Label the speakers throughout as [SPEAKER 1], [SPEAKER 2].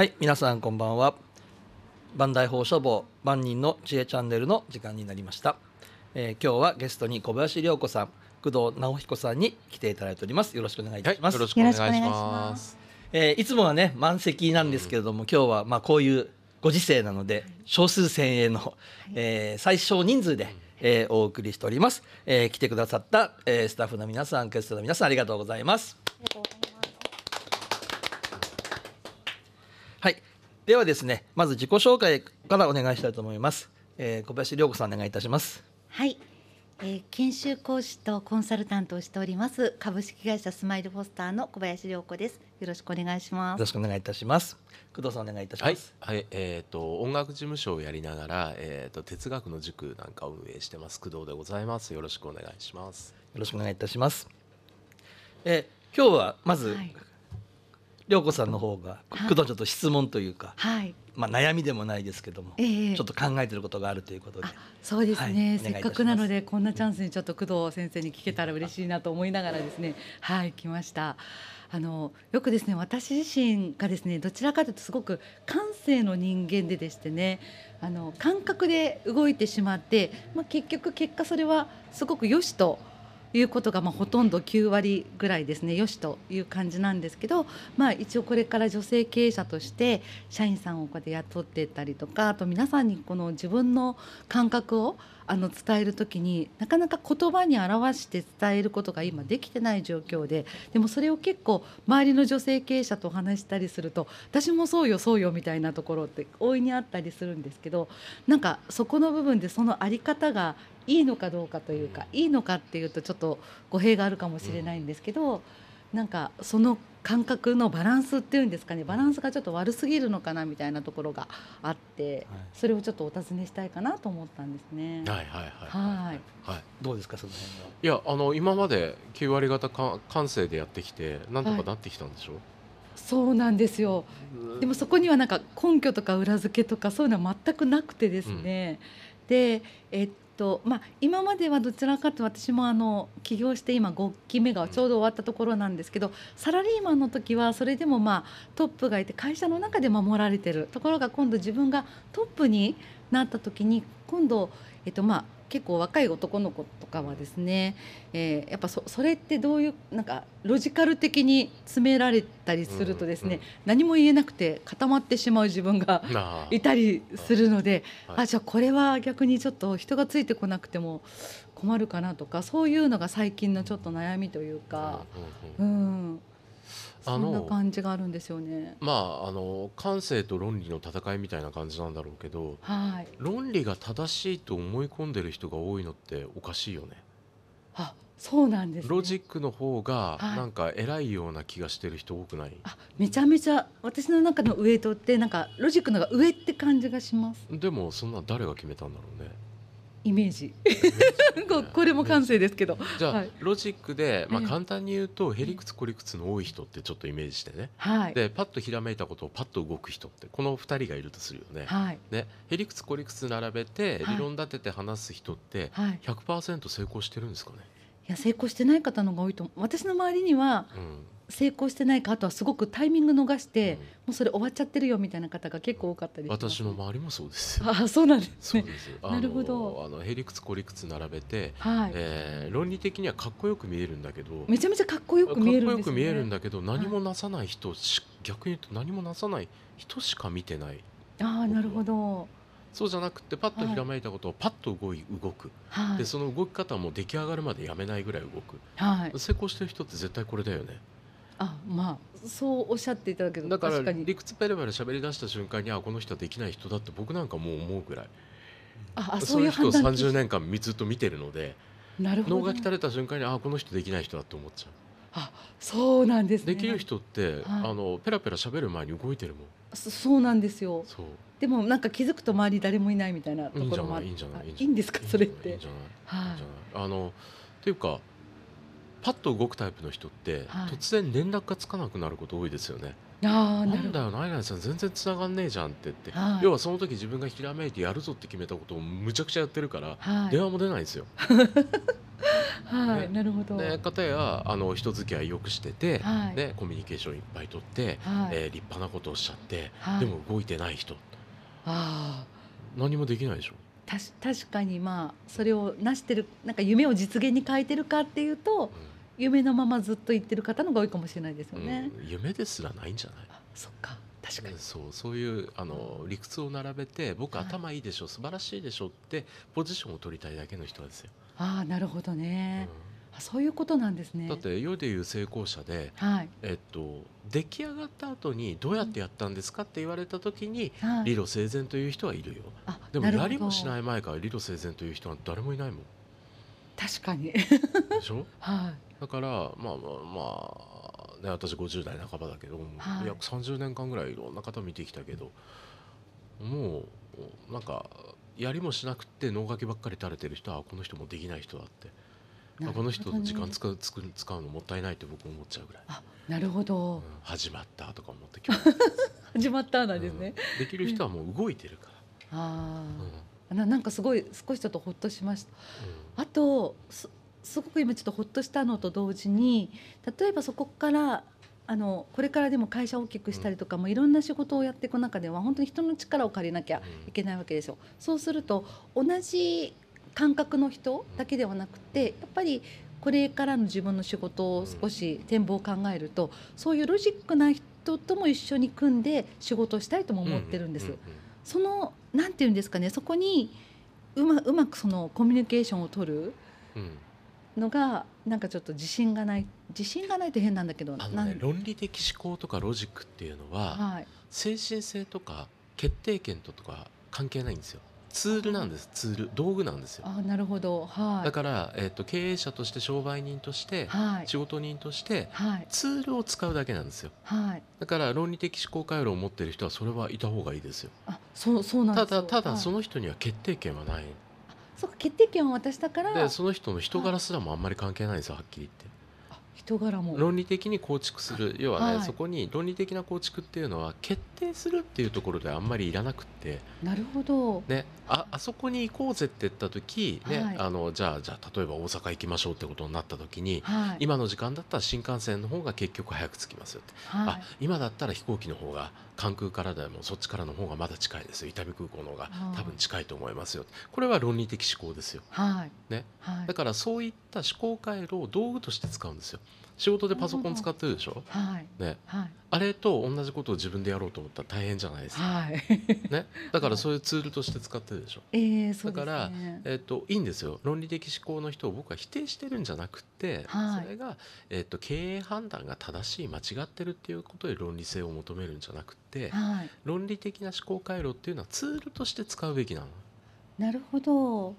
[SPEAKER 1] はい皆さんこんばんは万代放送房万人の知恵チャンネルの時間になりました、えー、今日はゲストに小林涼子さん工藤直彦さんに来ていただいておりますよろしくお願いいたします、はい、よろしくお願いしますえー、いつもはね満席なんですけれども、うん、今日はまあこういうご時世なので少数精鋭の、えー、最小人数で、えー、お送りしております、えー、来てくださった、えー、スタッフの皆さんゲストの皆さんありがとうございますではですねまず自己紹介からお願いしたいと思います、えー、小林涼子さんお願いいたします
[SPEAKER 2] はい、えー、研修講師とコンサルタントをしております株式会社スマイルポスターの小林涼子ですよろしくお願いしますよ
[SPEAKER 1] ろしくお願いいたします工藤さんお願いいたします、
[SPEAKER 3] はい、はい、えっ、ー、と音楽事務所をやりながらえっ、ー、と哲学の塾なんかを運営してます工藤でございますよろしくお願いします
[SPEAKER 1] よろしくお願いいたしますえー、今日はまず、はい涼子さんの方が工藤ちょっと質問というか、はい、まあ、悩みでもないですけども、えー、ちょっと考えてることがあるということでそうですね、はい、せっかくなの
[SPEAKER 2] でこんなチャンスにちょっと工藤先生に聞けたら嬉しいなと思いながらですねはい来ました。あのよくですね私自身がですねどちらかというとすごく感性の人間ででしてねあの感覚で動いてしまって、まあ、結局結果それはすごく良しということがまあほとんど9割ぐらいですねよしという感じなんですけど、まあ、一応これから女性経営者として社員さんをこうやって雇っていったりとかあと皆さんにこの自分の感覚をあの伝える時になかなか言葉に表して伝えることが今できてない状況ででもそれを結構周りの女性経営者とお話したりすると私もそうよそうよみたいなところって大いにあったりするんですけどなんかそこの部分でその在り方がいいのかどうかというかいいのかっていうとちょっと語弊があるかもしれないんですけど、うん、なんかその感覚のバランスっていうんですかねバランスがちょっと悪すぎるのかなみたいなところがあって、はい、それをちょっとお尋ねしたいかなと思ったんですね。はいはいはい、はい、
[SPEAKER 3] はい。どうですかその辺はいやあの今まで9割方か感性でやってきてなんとかなってきたんでしょう、はい、
[SPEAKER 2] そうなんですよでもそこにはなんか根拠とか裏付けとかそういうのは全くなくてですね、うん、でえっとまあ、今まではどちらかと私もあの起業して今5期目がちょうど終わったところなんですけどサラリーマンの時はそれでもまあトップがいて会社の中で守られてるところが今度自分がトップになった時に今度、えっとまあ、結構若い男の子とかはですね、えー、やっぱそそれってどういうなんかロジカル的に詰められたりするとですね、うんうん、何も言えなくて固まってしまう自分がいたりするのであ、はい、じゃあこれは逆にちょっと人がついてこなくても困るかなとかそういうのが最近のちょっと悩みというか。うん、うんうん
[SPEAKER 3] そんな感
[SPEAKER 2] じがあるんですよね。
[SPEAKER 3] まああの感性と論理の戦いみたいな感じなんだろうけど、はい、論理が正しいと思い込んでる人が多いのっておかしいよね。
[SPEAKER 2] あそうなんです、ね、ロ
[SPEAKER 3] ジックの方がなんか偉いような気がしてる人多くない、はい、あ
[SPEAKER 2] めちゃめちゃ私の中の上エってなんかロジックのが上って感じがします
[SPEAKER 3] でもそんな誰が決めたんだろうね
[SPEAKER 2] イメージこれも感性ですけど
[SPEAKER 3] じゃあ、はい、ロジックで、まあ、簡単に言うと、えー、へりくつこりくつの多い人ってちょっとイメージしてね、はい、でパッとひらめいたことをパッと動く人ってこの2人がいるとするよね。はい、ねへりくつこりくつ並べて理論立てて話す人って100%成功してるんですかね、はい
[SPEAKER 2] や成功してない方のが多いと私の周りには、成功してないかあとはすごくタイミング逃して、うん、もうそれ終わっちゃってるよみたいな方が結構多かったり、す
[SPEAKER 3] 私の周りもそうです
[SPEAKER 2] あそうなんですね なるほど
[SPEAKER 3] あのへりくつこりくつ並べて、はいえー、論理的にはかっこよく見えるんだけどめちゃめち
[SPEAKER 2] ゃかっこよく見えるんです、ね、かっこよく見えるんだ
[SPEAKER 3] けど何もなさない人し、はい、逆に言うと何もなさない人しか見てないあ
[SPEAKER 2] あなるほど
[SPEAKER 3] そうじゃなくてパッとひらめいたことをパッと動い動く、はい、でその動き方も出来上がるまでやめないぐらい動く、はい、成功してる人って絶対これだよね。
[SPEAKER 2] あまあそうおっしゃっていただけどだから
[SPEAKER 3] 理屈ペラペラ喋り出した瞬間にあこの人はできない人だって僕なんかもう思うぐらい
[SPEAKER 2] ああそういう人を30年
[SPEAKER 3] 間ずっと見てるので
[SPEAKER 2] なるほど、ね、脳が鍛
[SPEAKER 3] れた瞬間にあこの人できない人だって思っちゃう。あそうなんです、ね、できる人って、はい、あのペラペラ喋る前に動いてるもん。
[SPEAKER 2] そうなんですよでもなんか気づくと周り誰もいないみたいなところもあいいんじゃないいいんですかそれってい
[SPEAKER 3] いんじゃないあのっていうかパッと動くタイプの人って、はい、突然連絡がつかなくなること多いですよねあななんだよナイさん全然繋がんねえじゃんって言って、はい、要はその時自分がひらめいてやるぞって決めたことをむちゃくちゃやってるから、はい、電話も出ないんですよ。
[SPEAKER 2] はい、ね、なるほど。ね、
[SPEAKER 3] 方やあの人付き合いよくしてて、はい、ね、コミュニケーションいっぱい取って、はい、えー、立派なことをしちゃって、はい、でも動いてない人。ああ、何もできないでしょ。
[SPEAKER 2] たし確かにまあそれをなしてるなんか夢を実現に変えてるかっていうと、う夢のままずっと行ってる方のが多いかもしれないですよね。
[SPEAKER 3] うん、夢ですらないんじゃないそっか確かにそうそういうあの理屈を並べて僕頭いいでしょ、はい、素晴らしいでしょってポジションを取りたいだけの人ですよ。
[SPEAKER 2] ああなるほどね、うん、そういうことなんですねだっ
[SPEAKER 3] て世でいう成功者で、はいえっと、出来上がった後にどうやってやったんですかって言われた時に、うん、理路整然という人はいるよ、はでもやりもしない前から理路整然という人は誰もいないもん。
[SPEAKER 2] 確かにでしょ、はい、
[SPEAKER 3] だからまあまあまあ、ね、私50代半ばだけど、はい、約30年間ぐらいいろんな方見てきたけどもうなんかやりもしなくて脳書きばっかり垂れてる人はこの人もできない人だって。ね、この人時間使う使うのもったいないって僕思っちゃうぐらい
[SPEAKER 2] なるほど、うん、
[SPEAKER 3] 始まったとか思って
[SPEAKER 2] 始まったなんですね、
[SPEAKER 3] うん、できる人はもう動いてるから、
[SPEAKER 2] あ、あななんかすごい少しちょっとほっとしました。あとすごく今ちょっとほっとしたのと同時に例えばそこからあのこれからでも会社を大きくしたりとかもいろんな仕事をやっていく中では本当に人の力を借りなきゃいけないわけですよ。そうすると同じ感覚の人だけではなくてやっぱりこれからの自分の仕事を少し展望を考えるとそういうロジックな人とも一緒に組んで仕事したいとも思ってるんです。うんうんうんうんそのなんていうんですかねそこにうまうまくそのコミュニケーションを取るのが、うん、なんかちょっと自信がない自信がないと変なんだけど、ね、
[SPEAKER 3] 論理的思考とかロジックっていうのは、はい、精神性とか決定権とか関係ないんですよ。ツールなんですツール道具なんですよ
[SPEAKER 2] あなるほど、はい、だ
[SPEAKER 3] から、えー、と経営者として商売人として、はい、仕事人として、はい、ツールを使うだけなんですよ、はい、だから論理的思考回路を持っている人はそれはいた方がいいですよあ
[SPEAKER 2] そうそうなんただただそ
[SPEAKER 3] の人には決定権はない、
[SPEAKER 2] そうか決定権は私だからで
[SPEAKER 3] その人の人柄すらもあんまり関係ないんですよはっきり言って人柄も論理的に構築する要はね、はい、そこに論理的な構築っていうのは決定するっていうところではあんまりいらなくってな
[SPEAKER 2] るほど、
[SPEAKER 3] ね、ああそこに行こうぜって言った時ね、はい、あのじゃあじゃあ例えば大阪行きましょうってことになった時に、はい、今の時間だったら新幹線の方が結局早く着きますよって、あ今だったら飛行機の方が関空からでもそっちからの方がまだ近いです伊丹空港の方が多分近いと思いますよこれは論理的思考ですよ、ねだからそういった思考回路を道具として使うんですよ仕事でパソコン使ってるでしょ、はいねはい、あれと同じことを自分でやろうと思ったら大変じゃないですか、はいね、だからそういうツールとして使ってるでしょ、えーそうだから、えー、といいんですよ論理的思考の人を僕は否定してるんじゃなくて、それが、えー、と経営判断が正しい間違ってるっていうことで論理性を求めるんじゃなくて、論理的な思考回路っていうのはツールとして使うべきなの。
[SPEAKER 2] なるほど、うん、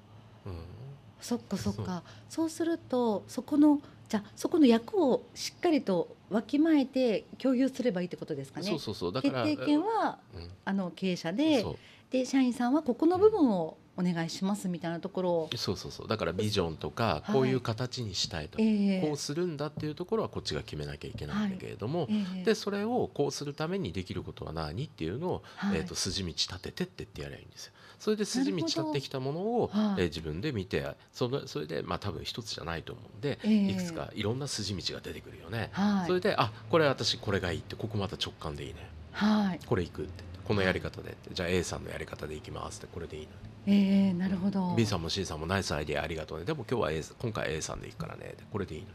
[SPEAKER 2] そっかそっかそうするとそこのじゃあそこの役をしっかりとわきまえて共有すればいいってことですかね。そうそうそうだから決定権は、うん、あの経営者でで社員さんはここの部分をお願いしますみたいなところを
[SPEAKER 3] そうそうそうだからビジョンとかこういう形にしたいとか、はい、こうするんだっていうところはこっちが決めなきゃいけないんだけれども、はい、でそれをこうするためにできることは何っていうのを、はい、えー、と筋道立ててってってやればいいんですよ。それで筋道立ってきたものを、えー、自分で見てそのそれでまあ多分一つじゃないと思うんで、いくつかいろんな筋道が出てくるよね。それであこれ私これがいいってここまた直感でいいね。はい、これいくってこのやり方でじゃあ A さんのやり方でいきますってこれでいいの、
[SPEAKER 2] えー、なるほど B
[SPEAKER 3] さんも C さんもナイスアイディアありがとうねでも今日は A 今回 A さんでいくからねこれでいいの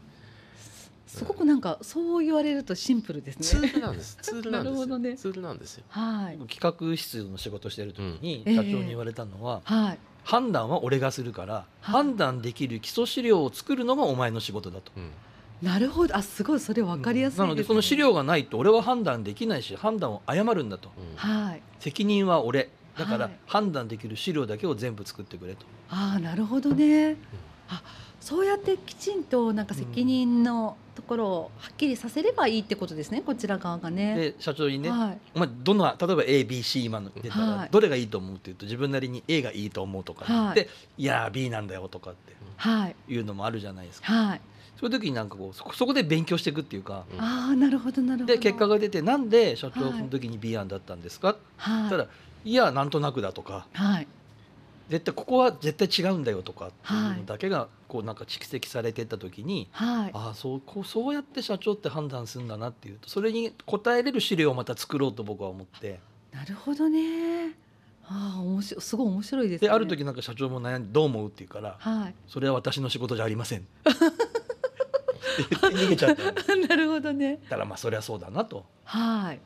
[SPEAKER 2] すごくなんかそう言われるとシンプルですね。ツールなんです。ツールなんです
[SPEAKER 3] よ。ね、ツールなんですよ。はい。企
[SPEAKER 1] 画室の仕事してる時に社長に言われたのは、はい、判断は俺がするから、判断できる基礎資料を作るのがお前の仕事だと。
[SPEAKER 2] なるほどあすごいそれ分
[SPEAKER 1] かりやすい、ね、なのでその資料がないと俺は判断できないし判断を誤るんだと、はい、責任は俺だから判断できる資料だけを全部作ってくれと。
[SPEAKER 2] ああなるほどね。あそうやってきちんとなんか責任のところをはっきりさせればいいってことですね、こちら側がね。で
[SPEAKER 1] 社長にね、はい、お前どの例えば ABC 今の出たらどれがいいと思うっていうと自分なりに A がいいと思うとか、はい、でいや B なんだよとかっていうのもあるじゃないですか。はい、はいそういう時になんかこうそこで勉強していくっていうか、あ
[SPEAKER 2] あなるほどなるほど。で結
[SPEAKER 1] 果が出てなんで社長の時に B 案だったんですか、はい、ただいやなんとなくだとか、はい、絶対ここは絶対違うんだよとかっていうのだけがこうなんか蓄積されてった時に、はい、ああそうこうそうやって社長って判断するんだなっていうとそれに応えれる資料をまた作ろうと僕は思って。
[SPEAKER 2] なるほどねああ面白すごい面白いで
[SPEAKER 1] す、ね、である時なんか社長も悩んで「どう思う?」って言うから、はい、それは私の仕事じゃありません」逃げちゃっ
[SPEAKER 2] た なるほどね
[SPEAKER 1] だからまあそりゃそうだなとはい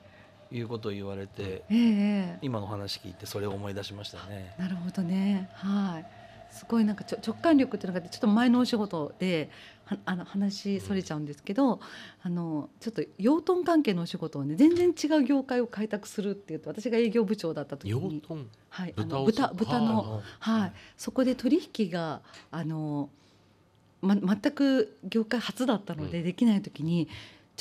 [SPEAKER 1] いうことを言われて、えー、今の話聞いてそれを思い出しましたね。
[SPEAKER 2] なるほどねはいすごいなんかちょ直感力っていうのがちょっと前のお仕事ではあの話それちゃうんですけど、うん、あのちょっと養豚関係のお仕事をね全然違う業界を開拓するっていうと私が営業部長だった時にはい、あの豚豚の、はい、そこで取引があの、ま、全く業界初だったのでできない時に。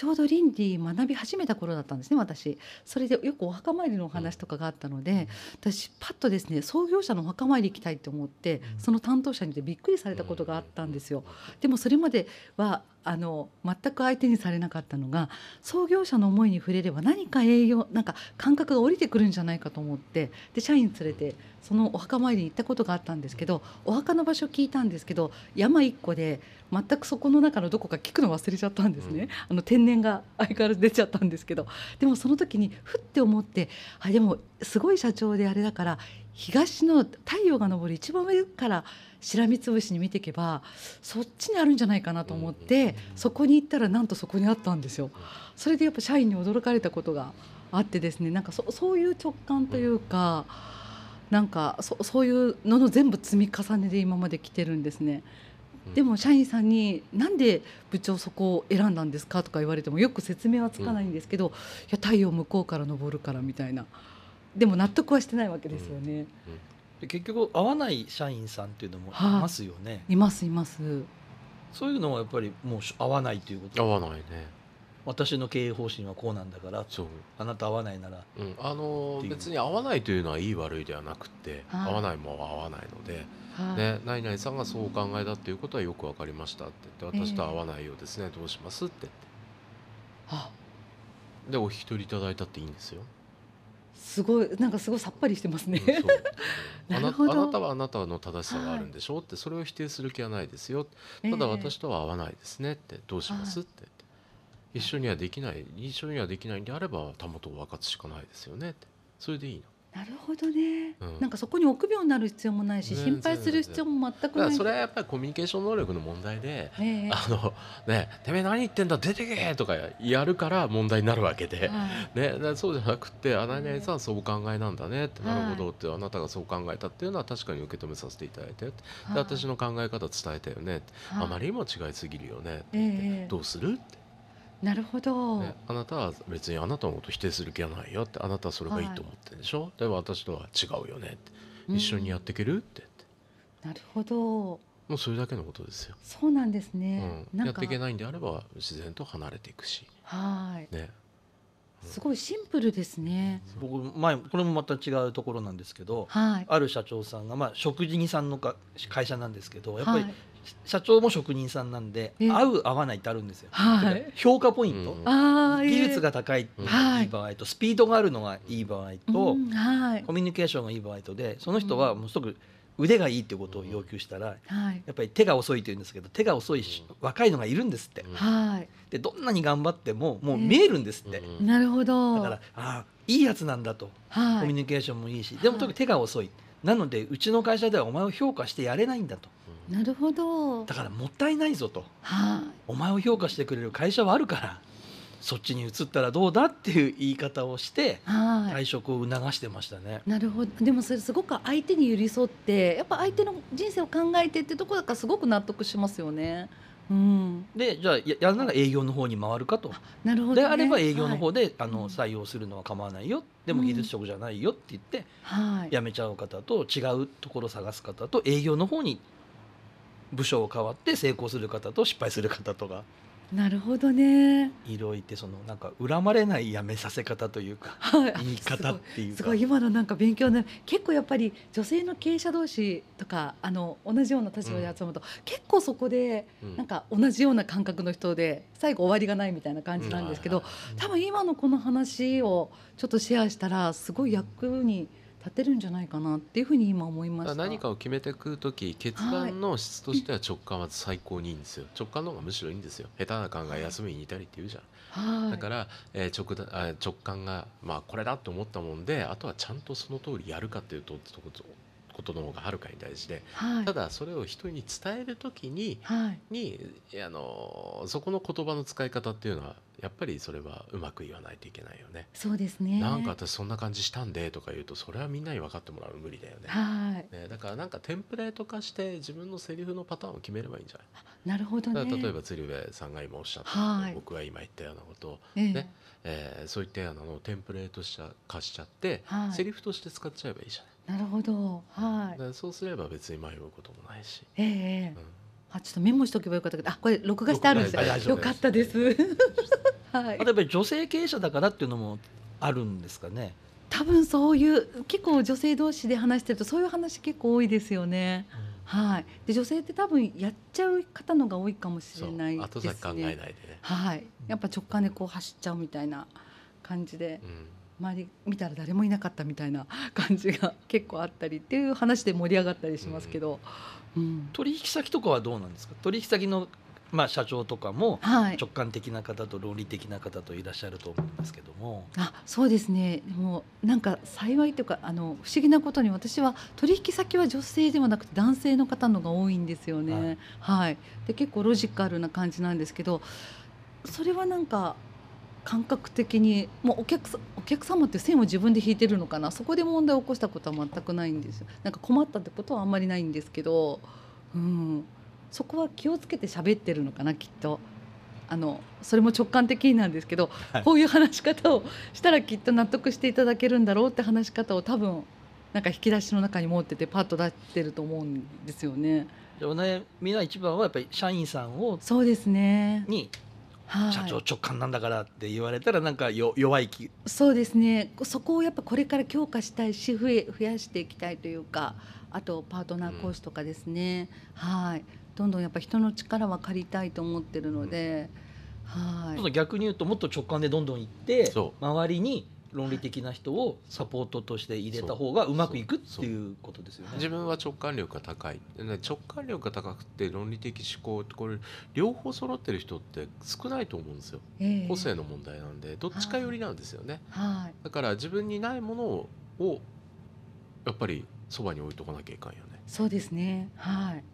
[SPEAKER 2] ちょうどリンディ学び始めた頃だったんですね私それでよくお墓参りのお話とかがあったので、私パッとですね創業者のお墓参り行きたいと思って、その担当者にてびっくりされたことがあったんですよでもそれまではあの全く相手にされなかったのが創業者の思いに触れれば何か営業なんか感覚が降りてくるんじゃないかと思ってで社員連れてそのお墓参りに行ったことがあったんですけどお墓の場所聞いたんですけど山1個で全くそこの中のどこか聞くの忘れちゃったんですね、あの天然が相変わらず出ちゃったんですけどでもその時にふって思ってあでもすごい社長であれだから東の太陽が昇る一番上からしらみつぶしに見ていけばそっちにあるんじゃないかなと思ってそこに行ったらなんとそこにあったんですよ。それでやっぱ社員に驚かれたことがあってですねなんかそそういう直感というか。なんかそそういうのの全部積み重ねで今まで来てるんですね。でも社員さんに「なんで部長そこを選んだんですか?」とか言われてもよく説明はつかないんですけど「いや太陽向こうから昇るから」みたいなでも納得はしてないわけですよね。
[SPEAKER 1] で結局合わない社員さんっていうのもいますよね。いま
[SPEAKER 2] すいます。
[SPEAKER 1] そういうのはやっぱりもう合わないということ合わないね私の経営方針はこうなんだからそうあなた合わないなら、うん、あの
[SPEAKER 3] 別に合わないというのはいい悪いではなくて、はい、合わないも合わないので、はい、ね、何々さんがそうお考えだっていうことはよく分かりましたって言って私と合わないようですね、えー、どうしますって言ってでお引き取りいただいたっていいんですよ。
[SPEAKER 2] すごいなんかすごいさっぱりしてますね、
[SPEAKER 3] うん あなたはあなたの正しさがあるんでしょうって、はい、それを否定する気はないですよただ私とは合わないですねってどうします、って一緒にはできない一緒にはできないんであればたもとを分かつしかないですよねってそれでいいの
[SPEAKER 2] なるほどね、うん、なんかそこに臆病になる必要もないし心配する必要も全くないそれはや
[SPEAKER 3] っぱりコミュニケーション能力の問題で「ええ、あのね、てめえ何言ってんだ出てけ!」とかやるから問題になるわけで、はい、ね、そうじゃなくて「あなたさんそうお考えなんだね」って「なるほど」って、はい、あなたがそう考えたっていうのは確かに受け止めさせていただいて、は私の考え方伝えたよね、あまりにも違いすぎるよね」ってっ
[SPEAKER 2] て、ど
[SPEAKER 3] うする?」って。
[SPEAKER 2] なるほど、ね、
[SPEAKER 3] あなたは別にあなたのこと否定する気はないよってあなたはそれがいいと思ってるでしょ、はい、で私とは違うよねって一緒にやっていけるって
[SPEAKER 2] なるほども
[SPEAKER 3] うそれだけのことですよそう
[SPEAKER 2] なんですね、うん、やっていけないん
[SPEAKER 3] であれば自然と離れていくしはい、ね、うん、す
[SPEAKER 2] ごいシンプルですね。
[SPEAKER 3] 僕前これもまた違
[SPEAKER 1] うところなんですけど、はい、ある社長さんがまあ食事にさんのか会社なんですけどやっぱり社長も職人さんなんで、合う合わないってあるんですよ、評価ポイント、技術が高いいい場合と、スピードがあるのがいい場合と、コミュニケーションがいい場合とでその人はもうすぐ腕がいいってことを要求したら、やっぱり手が遅いって言うんですけど手が遅いし若いのがいるんですって、でどんなに頑張ってももう見えるんですって、なるほどだからああいいやつなんだと、コミュニケーションもいいしでも特に手が遅い、なのでうちの会社ではお前を評価してやれないんだと。なるほどだからもったいないぞと、はあ、お前を評価してくれる会社はあるからそっちに移ったらどうだっていう言い方をして退職を促してましたね、はい、
[SPEAKER 2] なるほどでもそれすごく相手に寄り添ってやっぱ相手の人生を考えてってとこだからすごく納得しますよね。うん、
[SPEAKER 1] でじゃあやるなら営業の方に回るかと
[SPEAKER 2] なるほど、ね、であれば営業の方
[SPEAKER 1] で、はい、あの採用するのは構わないよでも技術職じゃないよって言って、うん、辞めちゃう方と違うところ探す方と営業の方に部署を変わって成功する方と失敗する方とか。
[SPEAKER 2] なるほどね。
[SPEAKER 1] いろいてそのなんか恨まれないやめさせ方というか、はい、言い方っていうか。すごい
[SPEAKER 2] 今のなんか勉強ね結構やっぱり女性の経営者同士とかあの同じような立場で集まると、うん、結構そこでなんか同じような感覚の人で最後終わりがないみたいな感じなんですけど、うん、多分今のこの話をちょっとシェアしたらすごい役に。うん立てるんじゃないかなっていうふうに今思いました何
[SPEAKER 3] かを決めていく時決断の質としては直感は最高にいいんですよ、はい、直感の方がむしろいいんですよ下手な考え休みに似たりって言うじゃん、はい、だから、えー、直だ直感が、まあ、これだと思ったもんであとはちゃんとその通りやるかっていうとことの方がはるかに大事で、はい、ただそれを人に伝える時に,、にあのそこの言葉の使い方っていうのはやっぱりそれはうまく言わないといけないよね。そうですね。なんか私そんな感じしたんでとか言うとそれはみんなに分かってもらう無理だよね。はい。ねだからなんかテンプレート化して自分のセリフのパターンを決めればいいんじゃない。なるほど、ね、例えば鶴瓶さんが今おっしゃった、はい、僕は今言ったようなことを、えー、ね、えー、そういったようなのをテンプレートした化しちゃって、はい、セリフとして使っちゃえばいいじゃ
[SPEAKER 2] ない。なるほど。は
[SPEAKER 3] い。そうすれば別に迷うこともないし。
[SPEAKER 2] ええーうんあちょっとメモしとけばよかったけどあこれ録画してあるんですよ。はよかったです。は
[SPEAKER 1] い。あとやっぱり女性経営者だからっていうのもあるんですかね。
[SPEAKER 2] 多分そういう結構女性同士で話してるとそういう話結構多いですよね。うんはい、で女性って多分やっちゃう方のが多いかもしれないですね。後先考えないでね。はい、やっぱ直感でこう走っちゃうみたいな感じで、うん、周り見たら誰もいなかったみたいな感じが結構あったりっていう話で盛り上がったりしますけど、うん
[SPEAKER 1] 取引先とかはどうなんですか取引先のまあ、社長とかも直感的な方と論理的な方といらっしゃると思いますけども、
[SPEAKER 2] はい、あそうですねもうなんか幸いというかあの不思議なことに私は取引先は女性ではなくて男性の方のが多いんですよね。はい、はい、で結構ロジカルな感じなんですけどそれはなんか感覚的にもうお客さお客様って線を自分で引いてるのかなそこで問題を起こしたことは全くないんですよなんか困ったってことはあんまりないんですけど、うん、そこは気をつけて喋ってるのかなきっと。あのそれも直感的なんですけど、はい、こういう話し方をしたらきっと納得していただけるんだろうって話し方を多分なんか引き出しの中に持っててパッと出してると思うんですよね。お悩みの一番はやっぱり社員さんをそうですねに社長
[SPEAKER 1] 直感なんだからって言われたらなんかよ 弱い気
[SPEAKER 2] そうですねそこをやっぱこれから強化したいし増え増やしていきたいというかあとパートナー講師とかですね、うん、はいどんどんやっぱ人の力は借りたいと思ってるので、うん、
[SPEAKER 1] はい逆に言うともっと直感でどんどん行っ
[SPEAKER 3] て周りに論理的な人をサポートとして入れた方がうまくいくっていうことですよね。自分は直感力が高い直感力が高くて論理的思考これ両方揃ってる人って少ないと思うんですよ、えー、個性の問題なんでどっちか寄りなんですよね、はい、だから自分にないものをやっぱりそばに置いとかなきゃいかんよ
[SPEAKER 2] ね。そうですねはい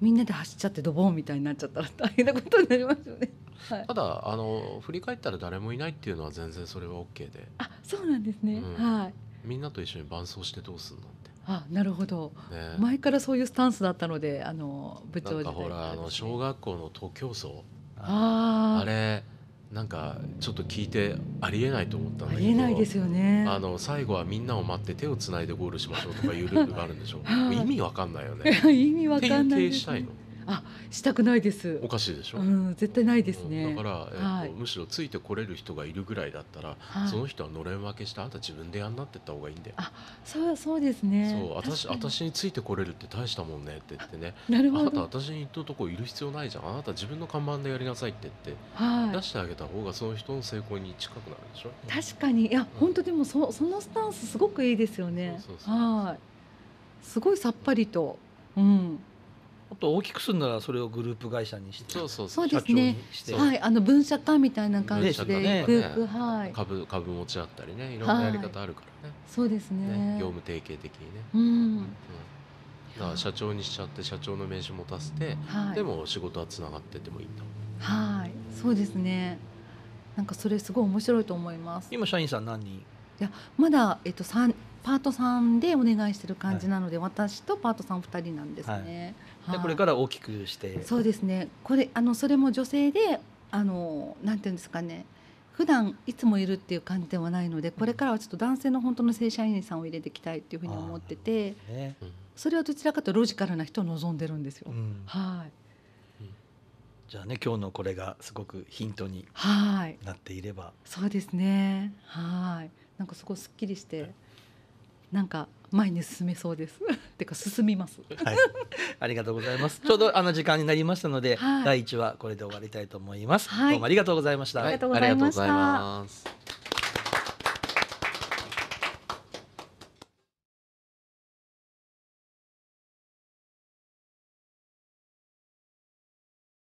[SPEAKER 2] みんなで走っちゃってドボンみたいになっちゃったら大変なことになりますよね。はい、ただ
[SPEAKER 3] あの振り返ったら誰もいないっていうのは全然それは OK であ
[SPEAKER 2] そうなんですね、うん、はい
[SPEAKER 3] みんなと一緒に伴走してどうするのっ
[SPEAKER 2] てあなるほど、ね、前からそういうスタンスだったのであ
[SPEAKER 3] の部長なんかほらあの小学校の徒競走ああれなんかちょっと聞いてありえないと思ったんだけどありえないで
[SPEAKER 2] すよねあ
[SPEAKER 3] の最後はみんなを待って手をつないでゴールしましょうとかいうルールがあるんでしょう 意味わかんないよね
[SPEAKER 2] 意味わかんない、ね、したいのあしたくないですおかしいでしょ、うん、絶対ないですね、だか
[SPEAKER 3] ら、えーはい、むしろついてこれる人がいるぐらいだったら、はい、その人はのれん分けしてあんた自分でやんなってった方がいいんだよあ
[SPEAKER 2] そうそうですねそう私私
[SPEAKER 3] についてこれるって大したもんねって言ってねなるほどあなた私に行っとこいる必要ないじゃんあなた自分の看板でやりなさいって言って、はい、出してあげた方がその人の成功に近くなるでしょ
[SPEAKER 2] 確かにいや、うん、本当でもそそのスタンスすごくいいですよねはいすごいさっぱりとうん
[SPEAKER 1] と大きくするならそれをグループ会社にしてそうそうそうですねはい
[SPEAKER 2] あの分社化みたいな感じで、ね、グループ、はい、
[SPEAKER 3] 株株持ちあったりねいろんなやり方あるか
[SPEAKER 2] らね、はい、そうですね業
[SPEAKER 3] 務提携的にね、うん、うん社長にしちゃって社長の名刺持たせて、はい、でも仕事はつながっててもいいと
[SPEAKER 2] はいそうですねなんかそれすごい面白いと思います
[SPEAKER 3] 今社員さん何人
[SPEAKER 2] いやまだ、えっと、3パートさでお願いしてる感じなので、はい、私とパートさん2人なんですね、はい、でこれ
[SPEAKER 1] から大きくしてそうで
[SPEAKER 2] すねこれあのそれも女性であのなんていうんですかね普段いつもいるっていう感じではないのでこれからはちょっと男性の本当の正社員さんを入れていきたいっていうふうに思ってて、ね、それはどちらかというとロジカルな人を望んでるんですよ。うん、はい
[SPEAKER 1] じゃあね今日のこれがすごくヒントになっていれば、い、そ
[SPEAKER 2] うですねはい。なんかすごいすっきりしてなんか前に進めそうです てか進みますはい、
[SPEAKER 1] ありがとうございます ちょうどあの時間になりましたので、はい、第一話これで終わりたいと思います、はい、どうもありがとうございました、ありがとうございました